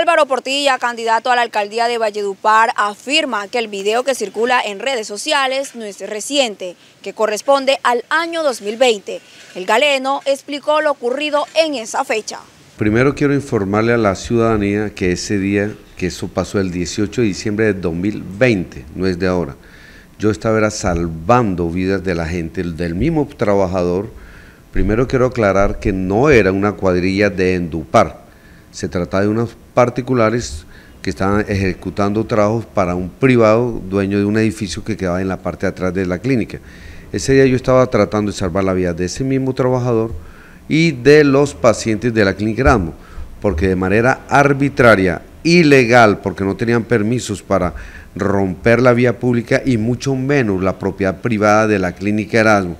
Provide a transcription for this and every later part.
Álvaro Portilla, candidato a la alcaldía de Valledupar, afirma que el video que circula en redes sociales no es reciente, que corresponde al año 2020. El galeno explicó lo ocurrido en esa fecha. Primero quiero informarle a la ciudadanía que ese día, que eso pasó el 18 de diciembre de 2020, no es de ahora. Yo estaba salvando vidas de la gente, del mismo trabajador. Primero quiero aclarar que no era una cuadrilla de Endupar, se trata de unos particulares que estaban ejecutando trabajos para un privado dueño de un edificio que quedaba en la parte de atrás de la clínica. Ese día yo estaba tratando de salvar la vida de ese mismo trabajador y de los pacientes de la clínica Erasmo, porque de manera arbitraria, ilegal, porque no tenían permisos para romper la vía pública y mucho menos la propiedad privada de la clínica Erasmo.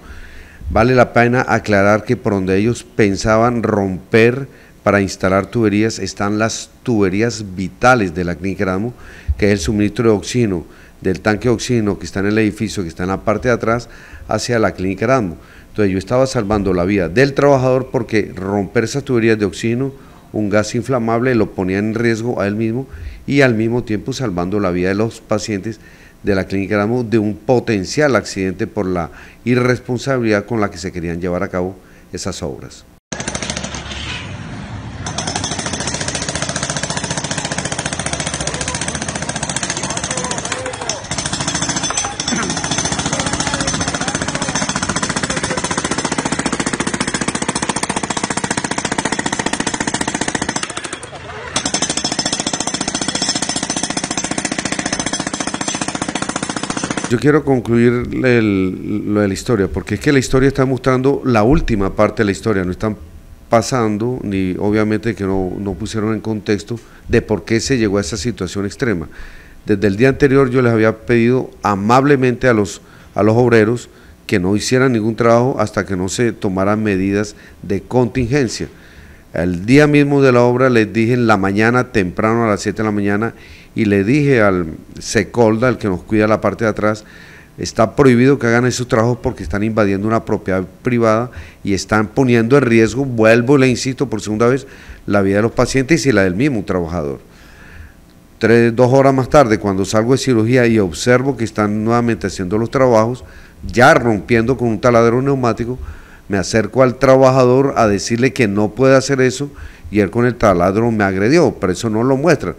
Vale la pena aclarar que por donde ellos pensaban romper para instalar tuberías están las tuberías vitales de la Clínica Erasmo, que es el suministro de oxígeno, del tanque de oxígeno que está en el edificio, que está en la parte de atrás, hacia la Clínica Erasmo. Entonces yo estaba salvando la vida del trabajador porque romper esas tuberías de oxígeno, un gas inflamable, lo ponía en riesgo a él mismo y al mismo tiempo salvando la vida de los pacientes de la clínica Ramo de un potencial accidente por la irresponsabilidad con la que se querían llevar a cabo esas obras. Yo quiero concluir lo de la historia, porque es que la historia está mostrando la última parte de la historia, no están pasando, ni obviamente que no, pusieron en contexto de por qué se llegó a esa situación extrema. Desde el día anterior yo les había pedido amablemente a los, a los obreros que no hicieran ningún trabajo hasta que no se tomaran medidas de contingencia. El día mismo de la obra les dije en la mañana, temprano a las 7 de la mañana, y le dije al Secolda, el que nos cuida la parte de atrás, está prohibido que hagan esos trabajos porque están invadiendo una propiedad privada y están poniendo en riesgo, vuelvo, y le insisto por segunda vez, la vida de los pacientes y la del mismo trabajador. Tres, dos horas más tarde, cuando salgo de cirugía y observo que están nuevamente haciendo los trabajos, ya rompiendo con un taladro neumático, me acerco al trabajador a decirle que no puede hacer eso y él con el taladro me agredió, pero eso no lo muestran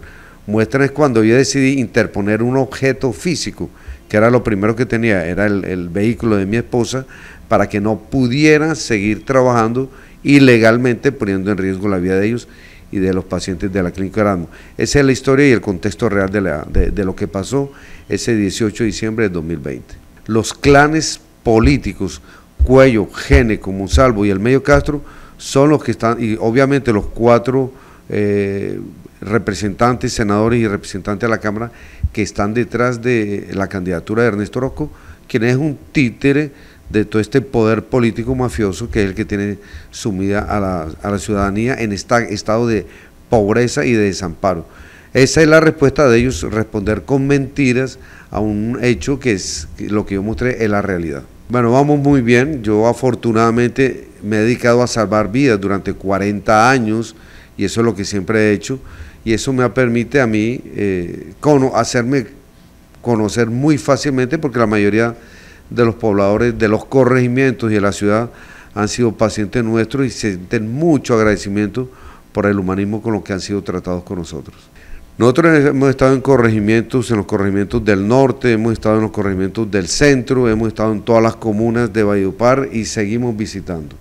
muestran es cuando yo decidí interponer un objeto físico, que era lo primero que tenía, era el, vehículo de mi esposa, para que no pudiera seguir trabajando ilegalmente poniendo en riesgo la vida de ellos y de los pacientes de la clínica Erasmo. Esa es la historia y el contexto real de, lo que pasó ese 18 de diciembre de 2020. Los clanes políticos, Cuello, Geneco, Monsalvo y el Medio Castro, son los que están, y obviamente los cuatro eh, representantes, senadores y representantes de la Cámara que están detrás de la candidatura de Ernesto Rocco, quien es un títere de todo este poder político mafioso que es el que tiene sumida a la, a la ciudadanía en esta estado de pobreza y de desamparo. Esa es la respuesta de ellos, responder con mentiras a un hecho que es lo que yo mostré es la realidad. Bueno, vamos muy bien. Yo afortunadamente me he dedicado a salvar vidas durante 40 años y eso es lo que siempre he hecho y eso me permite a mí eh, hacerme conocer muy fácilmente porque la mayoría de los pobladores de los corregimientos y de la ciudad han sido pacientes nuestros y sienten mucho agradecimiento por el humanismo con lo que han sido tratados con nosotros. Nosotros hemos estado en corregimientos, en los corregimientos del norte, hemos estado en los corregimientos del centro, hemos estado en todas las comunas de Valledupar y seguimos visitando.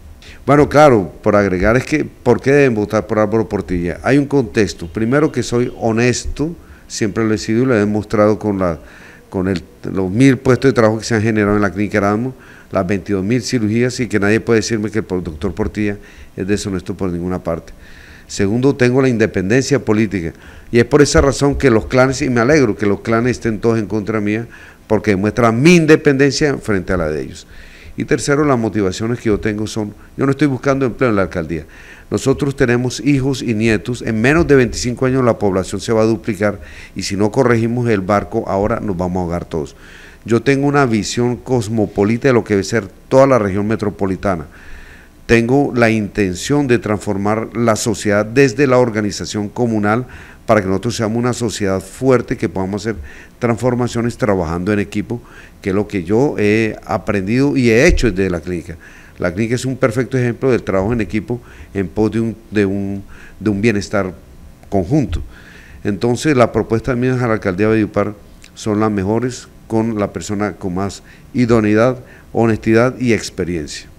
Bueno, claro, por agregar es que, ¿por qué deben votar por Álvaro Portilla? Hay un contexto. Primero que soy honesto, siempre lo he sido y lo he demostrado con, los mil puestos de trabajo que se han generado en la clínica Erasmo, las 22 mil cirugías y que nadie puede decirme que el doctor Portilla es deshonesto por ninguna parte. Segundo, tengo la independencia política. Y es por esa razón que los clanes, y me alegro que los clanes estén todos en contra mía, porque demuestra mi independencia frente a la de ellos. Y tercero, las motivaciones que yo tengo son, yo no estoy buscando empleo en la alcaldía. Nosotros tenemos hijos y nietos, en menos de 25 años la población se va a duplicar y si no corregimos el barco, ahora nos vamos a ahogar todos. Yo tengo una visión cosmopolita de lo que debe ser toda la región metropolitana. Tengo la intención de transformar la sociedad desde la organización comunal para que nosotros seamos una sociedad fuerte, que podamos hacer transformaciones trabajando en equipo, que es lo que yo he aprendido y he hecho desde la clínica. La clínica es un perfecto ejemplo del trabajo en equipo en pos de un, bienestar conjunto. Entonces, las propuestas mías a la alcaldía de Ipar son las mejores con la persona con más idoneidad, honestidad y experiencia.